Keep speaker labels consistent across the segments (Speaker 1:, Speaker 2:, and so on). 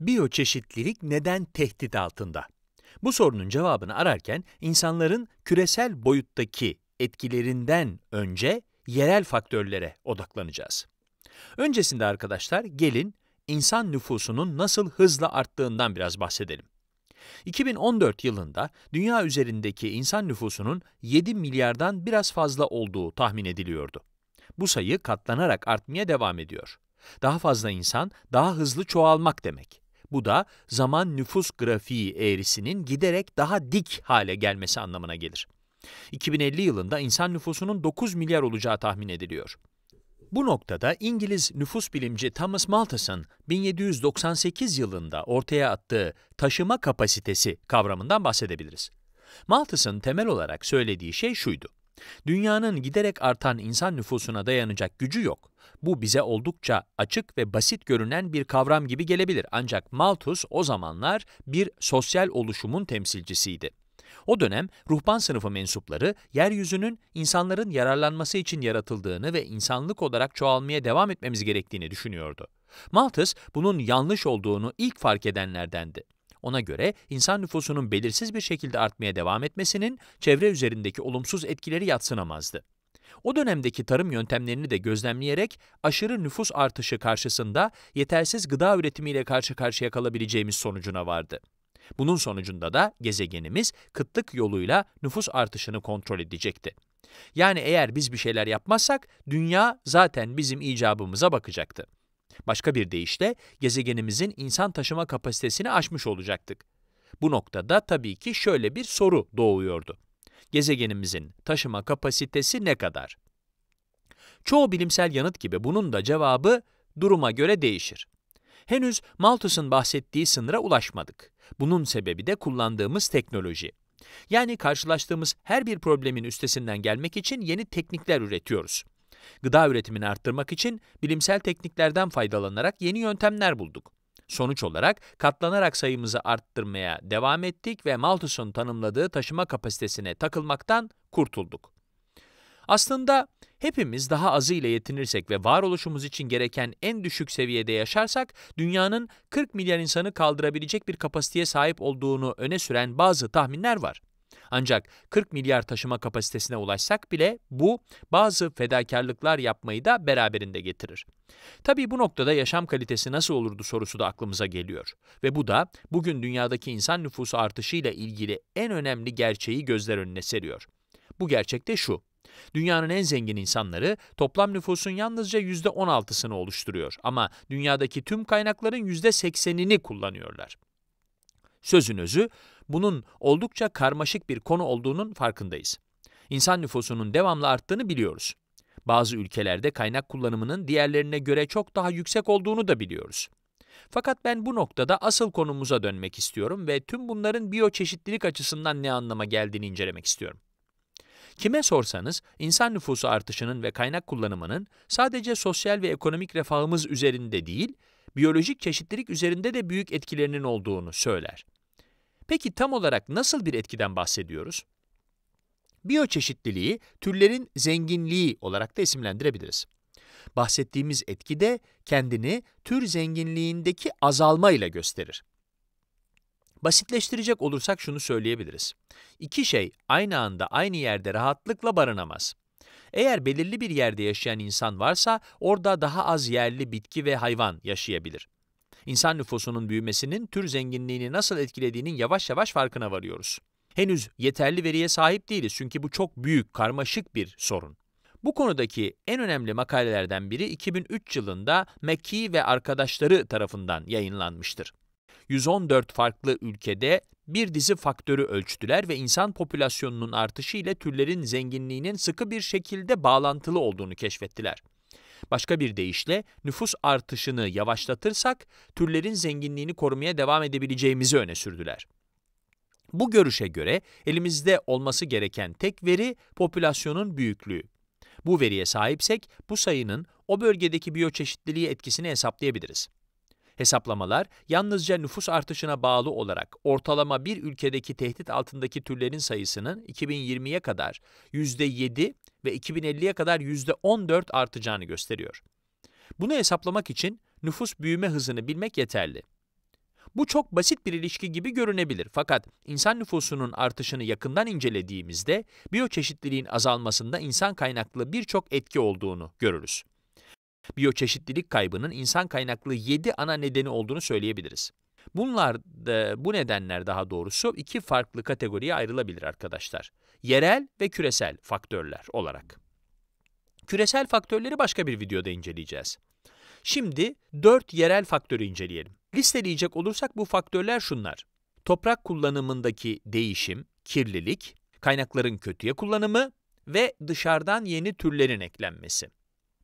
Speaker 1: Biyoçeşitlilik neden tehdit altında? Bu sorunun cevabını ararken insanların küresel boyuttaki etkilerinden önce yerel faktörlere odaklanacağız. Öncesinde arkadaşlar gelin insan nüfusunun nasıl hızla arttığından biraz bahsedelim. 2014 yılında dünya üzerindeki insan nüfusunun 7 milyardan biraz fazla olduğu tahmin ediliyordu. Bu sayı katlanarak artmaya devam ediyor. Daha fazla insan, daha hızlı çoğalmak demek. Bu da zaman nüfus grafiği eğrisinin giderek daha dik hale gelmesi anlamına gelir. 2050 yılında insan nüfusunun 9 milyar olacağı tahmin ediliyor. Bu noktada İngiliz nüfus bilimci Thomas Malthus'un 1798 yılında ortaya attığı taşıma kapasitesi kavramından bahsedebiliriz. Malthus'un temel olarak söylediği şey şuydu. Dünyanın giderek artan insan nüfusuna dayanacak gücü yok. Bu bize oldukça açık ve basit görünen bir kavram gibi gelebilir ancak Malthus o zamanlar bir sosyal oluşumun temsilcisiydi. O dönem ruhban sınıfı mensupları yeryüzünün insanların yararlanması için yaratıldığını ve insanlık olarak çoğalmaya devam etmemiz gerektiğini düşünüyordu. Malthus bunun yanlış olduğunu ilk fark edenlerdendi. Ona göre insan nüfusunun belirsiz bir şekilde artmaya devam etmesinin çevre üzerindeki olumsuz etkileri yatsınamazdı. O dönemdeki tarım yöntemlerini de gözlemleyerek aşırı nüfus artışı karşısında yetersiz gıda üretimiyle karşı karşıya kalabileceğimiz sonucuna vardı. Bunun sonucunda da gezegenimiz kıtlık yoluyla nüfus artışını kontrol edecekti. Yani eğer biz bir şeyler yapmazsak, dünya zaten bizim icabımıza bakacaktı. Başka bir deyişle, gezegenimizin insan taşıma kapasitesini aşmış olacaktık. Bu noktada tabii ki şöyle bir soru doğuyordu. Gezegenimizin taşıma kapasitesi ne kadar? Çoğu bilimsel yanıt gibi bunun da cevabı duruma göre değişir. Henüz Malthus'un bahsettiği sınıra ulaşmadık. Bunun sebebi de kullandığımız teknoloji. Yani karşılaştığımız her bir problemin üstesinden gelmek için yeni teknikler üretiyoruz. Gıda üretimini arttırmak için bilimsel tekniklerden faydalanarak yeni yöntemler bulduk. Sonuç olarak katlanarak sayımızı arttırmaya devam ettik ve Malthus'un tanımladığı taşıma kapasitesine takılmaktan kurtulduk. Aslında Hepimiz daha azı ile yetinirsek ve varoluşumuz için gereken en düşük seviyede yaşarsak, dünyanın 40 milyar insanı kaldırabilecek bir kapasiteye sahip olduğunu öne süren bazı tahminler var. Ancak 40 milyar taşıma kapasitesine ulaşsak bile bu bazı fedakarlıklar yapmayı da beraberinde getirir. Tabii bu noktada yaşam kalitesi nasıl olurdu sorusu da aklımıza geliyor. Ve bu da bugün dünyadaki insan nüfusu artışıyla ilgili en önemli gerçeği gözler önüne seriyor. Bu gerçek de şu. Dünyanın en zengin insanları toplam nüfusun yalnızca %16'sını oluşturuyor ama dünyadaki tüm kaynakların %80'ini kullanıyorlar. Sözün özü, bunun oldukça karmaşık bir konu olduğunun farkındayız. İnsan nüfusunun devamlı arttığını biliyoruz. Bazı ülkelerde kaynak kullanımının diğerlerine göre çok daha yüksek olduğunu da biliyoruz. Fakat ben bu noktada asıl konumuza dönmek istiyorum ve tüm bunların biyoçeşitlilik açısından ne anlama geldiğini incelemek istiyorum. Kime sorsanız insan nüfusu artışının ve kaynak kullanımının sadece sosyal ve ekonomik refahımız üzerinde değil, biyolojik çeşitlilik üzerinde de büyük etkilerinin olduğunu söyler. Peki tam olarak nasıl bir etkiden bahsediyoruz? Biyoçeşitliliği türlerin zenginliği olarak da isimlendirebiliriz. Bahsettiğimiz etki de kendini tür zenginliğindeki azalma ile gösterir. Basitleştirecek olursak şunu söyleyebiliriz. İki şey aynı anda aynı yerde rahatlıkla barınamaz. Eğer belirli bir yerde yaşayan insan varsa, orada daha az yerli bitki ve hayvan yaşayabilir. İnsan nüfusunun büyümesinin tür zenginliğini nasıl etkilediğinin yavaş yavaş farkına varıyoruz. Henüz yeterli veriye sahip değiliz çünkü bu çok büyük, karmaşık bir sorun. Bu konudaki en önemli makalelerden biri 2003 yılında McKee ve arkadaşları tarafından yayınlanmıştır. 114 farklı ülkede bir dizi faktörü ölçtüler ve insan popülasyonunun artışı ile türlerin zenginliğinin sıkı bir şekilde bağlantılı olduğunu keşfettiler. Başka bir deyişle nüfus artışını yavaşlatırsak türlerin zenginliğini korumaya devam edebileceğimizi öne sürdüler. Bu görüşe göre elimizde olması gereken tek veri popülasyonun büyüklüğü. Bu veriye sahipsek bu sayının o bölgedeki biyoçeşitliliği etkisini hesaplayabiliriz. Hesaplamalar yalnızca nüfus artışına bağlı olarak ortalama bir ülkedeki tehdit altındaki türlerin sayısının 2020'ye kadar %7 ve 2050'ye kadar %14 artacağını gösteriyor. Bunu hesaplamak için nüfus büyüme hızını bilmek yeterli. Bu çok basit bir ilişki gibi görünebilir fakat insan nüfusunun artışını yakından incelediğimizde biyoçeşitliliğin azalmasında insan kaynaklı birçok etki olduğunu görürüz biyoçeşitlilik kaybının insan kaynaklı 7 ana nedeni olduğunu söyleyebiliriz. Bunlar, bu nedenler daha doğrusu iki farklı kategoriye ayrılabilir arkadaşlar. Yerel ve küresel faktörler olarak. Küresel faktörleri başka bir videoda inceleyeceğiz. Şimdi 4 yerel faktörü inceleyelim. Listeleyecek olursak bu faktörler şunlar. Toprak kullanımındaki değişim, kirlilik, kaynakların kötüye kullanımı ve dışarıdan yeni türlerin eklenmesi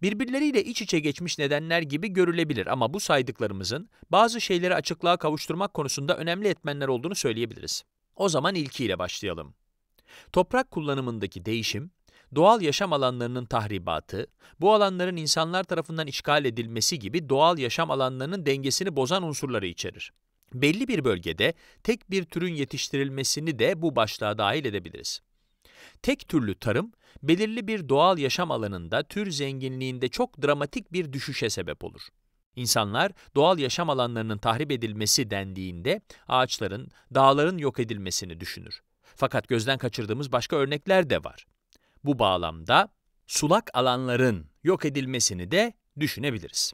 Speaker 1: birbirleriyle iç içe geçmiş nedenler gibi görülebilir ama bu saydıklarımızın bazı şeyleri açıklığa kavuşturmak konusunda önemli etmenler olduğunu söyleyebiliriz. O zaman ilkiyle başlayalım. Toprak kullanımındaki değişim, doğal yaşam alanlarının tahribatı, bu alanların insanlar tarafından işgal edilmesi gibi doğal yaşam alanlarının dengesini bozan unsurları içerir. Belli bir bölgede tek bir türün yetiştirilmesini de bu başlığa dahil edebiliriz. Tek türlü tarım, belirli bir doğal yaşam alanında tür zenginliğinde çok dramatik bir düşüşe sebep olur. İnsanlar doğal yaşam alanlarının tahrip edilmesi dendiğinde ağaçların, dağların yok edilmesini düşünür. Fakat gözden kaçırdığımız başka örnekler de var. Bu bağlamda sulak alanların yok edilmesini de düşünebiliriz.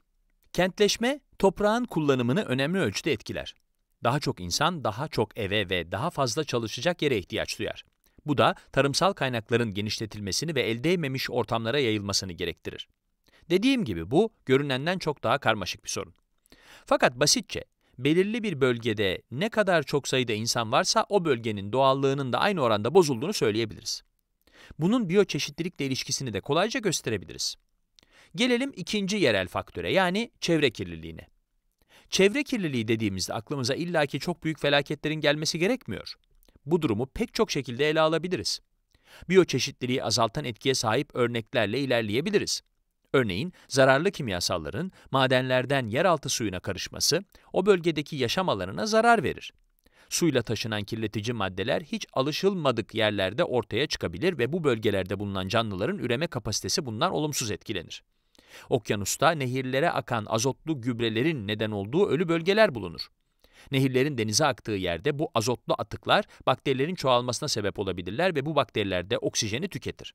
Speaker 1: Kentleşme toprağın kullanımını önemli ölçüde etkiler. Daha çok insan daha çok eve ve daha fazla çalışacak yere ihtiyaç duyar. Bu da tarımsal kaynakların genişletilmesini ve elde edememiş ortamlara yayılmasını gerektirir. Dediğim gibi bu, görünenden çok daha karmaşık bir sorun. Fakat basitçe, belirli bir bölgede ne kadar çok sayıda insan varsa o bölgenin doğallığının da aynı oranda bozulduğunu söyleyebiliriz. Bunun biyoçeşitlilikle ilişkisini de kolayca gösterebiliriz. Gelelim ikinci yerel faktöre yani çevre kirliliğine. Çevre kirliliği dediğimizde aklımıza illaki çok büyük felaketlerin gelmesi gerekmiyor bu durumu pek çok şekilde ele alabiliriz. Biyoçeşitliliği azaltan etkiye sahip örneklerle ilerleyebiliriz. Örneğin zararlı kimyasalların madenlerden yeraltı suyuna karışması o bölgedeki yaşam alanına zarar verir. Suyla taşınan kirletici maddeler hiç alışılmadık yerlerde ortaya çıkabilir ve bu bölgelerde bulunan canlıların üreme kapasitesi bundan olumsuz etkilenir. Okyanusta nehirlere akan azotlu gübrelerin neden olduğu ölü bölgeler bulunur. Nehirlerin denize aktığı yerde bu azotlu atıklar bakterilerin çoğalmasına sebep olabilirler ve bu bakteriler de oksijeni tüketir.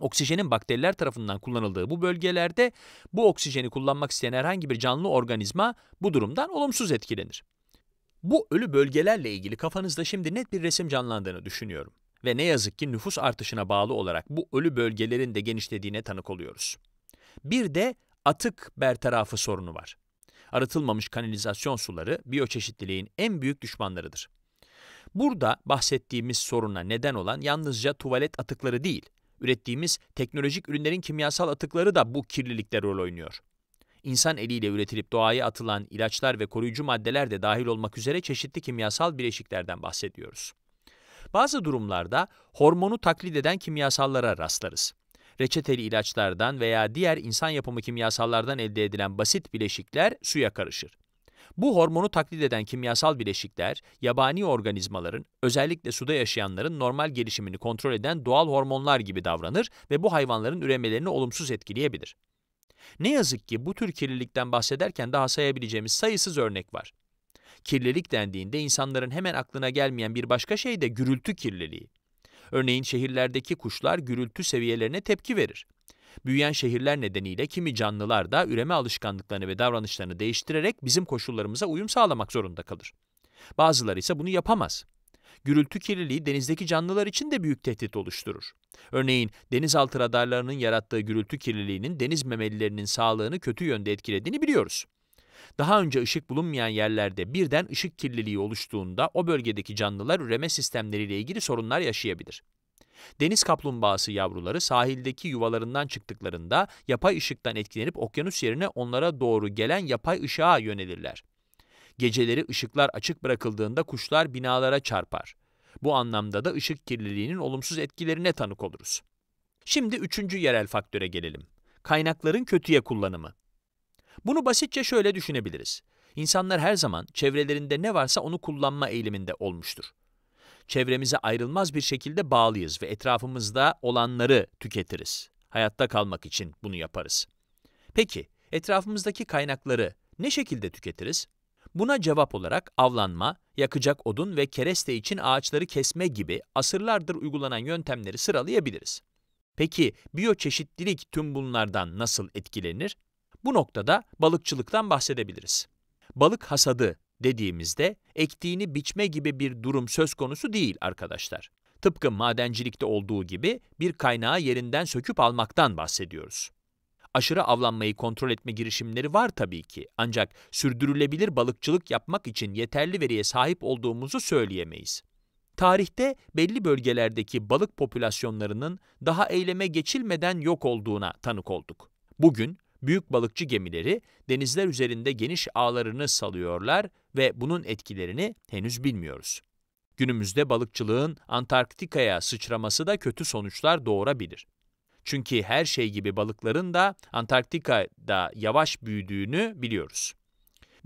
Speaker 1: Oksijenin bakteriler tarafından kullanıldığı bu bölgelerde bu oksijeni kullanmak isteyen herhangi bir canlı organizma bu durumdan olumsuz etkilenir. Bu ölü bölgelerle ilgili kafanızda şimdi net bir resim canlandığını düşünüyorum. Ve ne yazık ki nüfus artışına bağlı olarak bu ölü bölgelerin de genişlediğine tanık oluyoruz. Bir de atık bertarafı sorunu var. Arıtılmamış kanalizasyon suları biyoçeşitliliğin en büyük düşmanlarıdır. Burada bahsettiğimiz soruna neden olan yalnızca tuvalet atıkları değil, ürettiğimiz teknolojik ürünlerin kimyasal atıkları da bu kirlilikte rol oynuyor. İnsan eliyle üretilip doğaya atılan ilaçlar ve koruyucu maddeler de dahil olmak üzere çeşitli kimyasal bileşiklerden bahsediyoruz. Bazı durumlarda hormonu taklit eden kimyasallara rastlarız reçeteli ilaçlardan veya diğer insan yapımı kimyasallardan elde edilen basit bileşikler suya karışır. Bu hormonu taklit eden kimyasal bileşikler, yabani organizmaların, özellikle suda yaşayanların normal gelişimini kontrol eden doğal hormonlar gibi davranır ve bu hayvanların üremelerini olumsuz etkileyebilir. Ne yazık ki bu tür kirlilikten bahsederken daha sayabileceğimiz sayısız örnek var. Kirlilik dendiğinde insanların hemen aklına gelmeyen bir başka şey de gürültü kirliliği. Örneğin şehirlerdeki kuşlar gürültü seviyelerine tepki verir. Büyüyen şehirler nedeniyle kimi canlılar da üreme alışkanlıklarını ve davranışlarını değiştirerek bizim koşullarımıza uyum sağlamak zorunda kalır. Bazıları ise bunu yapamaz. Gürültü kirliliği denizdeki canlılar için de büyük tehdit oluşturur. Örneğin denizaltı radarlarının yarattığı gürültü kirliliğinin deniz memelilerinin sağlığını kötü yönde etkilediğini biliyoruz. Daha önce ışık bulunmayan yerlerde birden ışık kirliliği oluştuğunda o bölgedeki canlılar üreme sistemleriyle ilgili sorunlar yaşayabilir. Deniz kaplumbağası yavruları sahildeki yuvalarından çıktıklarında yapay ışıktan etkilenip okyanus yerine onlara doğru gelen yapay ışığa yönelirler. Geceleri ışıklar açık bırakıldığında kuşlar binalara çarpar. Bu anlamda da ışık kirliliğinin olumsuz etkilerine tanık oluruz. Şimdi üçüncü yerel faktöre gelelim. Kaynakların kötüye kullanımı. Bunu basitçe şöyle düşünebiliriz. İnsanlar her zaman çevrelerinde ne varsa onu kullanma eğiliminde olmuştur. Çevremize ayrılmaz bir şekilde bağlıyız ve etrafımızda olanları tüketiriz. Hayatta kalmak için bunu yaparız. Peki, etrafımızdaki kaynakları ne şekilde tüketiriz? Buna cevap olarak avlanma, yakacak odun ve kereste için ağaçları kesme gibi asırlardır uygulanan yöntemleri sıralayabiliriz. Peki biyoçeşitlilik tüm bunlardan nasıl etkilenir? Bu noktada balıkçılıktan bahsedebiliriz. Balık hasadı dediğimizde ektiğini biçme gibi bir durum söz konusu değil arkadaşlar. Tıpkı madencilikte olduğu gibi bir kaynağı yerinden söküp almaktan bahsediyoruz. Aşırı avlanmayı kontrol etme girişimleri var tabii ki ancak sürdürülebilir balıkçılık yapmak için yeterli veriye sahip olduğumuzu söyleyemeyiz. Tarihte belli bölgelerdeki balık popülasyonlarının daha eyleme geçilmeden yok olduğuna tanık olduk. Bugün Büyük balıkçı gemileri denizler üzerinde geniş ağlarını salıyorlar ve bunun etkilerini henüz bilmiyoruz. Günümüzde balıkçılığın Antarktika'ya sıçraması da kötü sonuçlar doğurabilir. Çünkü her şey gibi balıkların da Antarktika'da yavaş büyüdüğünü biliyoruz.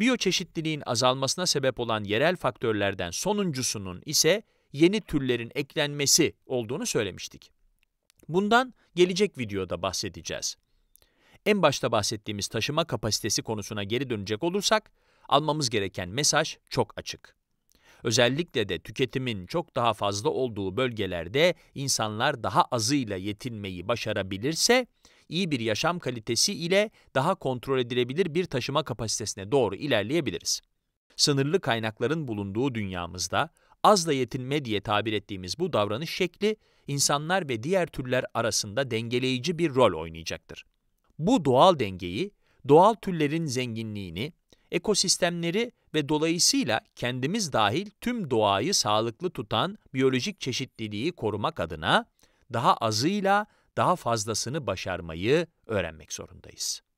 Speaker 1: Biyoçeşitliliğin azalmasına sebep olan yerel faktörlerden sonuncusunun ise yeni türlerin eklenmesi olduğunu söylemiştik. Bundan gelecek videoda bahsedeceğiz en başta bahsettiğimiz taşıma kapasitesi konusuna geri dönecek olursak, almamız gereken mesaj çok açık. Özellikle de tüketimin çok daha fazla olduğu bölgelerde insanlar daha azıyla yetinmeyi başarabilirse, iyi bir yaşam kalitesi ile daha kontrol edilebilir bir taşıma kapasitesine doğru ilerleyebiliriz. Sınırlı kaynakların bulunduğu dünyamızda, azla yetinme diye tabir ettiğimiz bu davranış şekli, insanlar ve diğer türler arasında dengeleyici bir rol oynayacaktır. Bu doğal dengeyi, doğal türlerin zenginliğini, ekosistemleri ve dolayısıyla kendimiz dahil tüm doğayı sağlıklı tutan biyolojik çeşitliliği korumak adına daha azıyla daha fazlasını başarmayı öğrenmek zorundayız.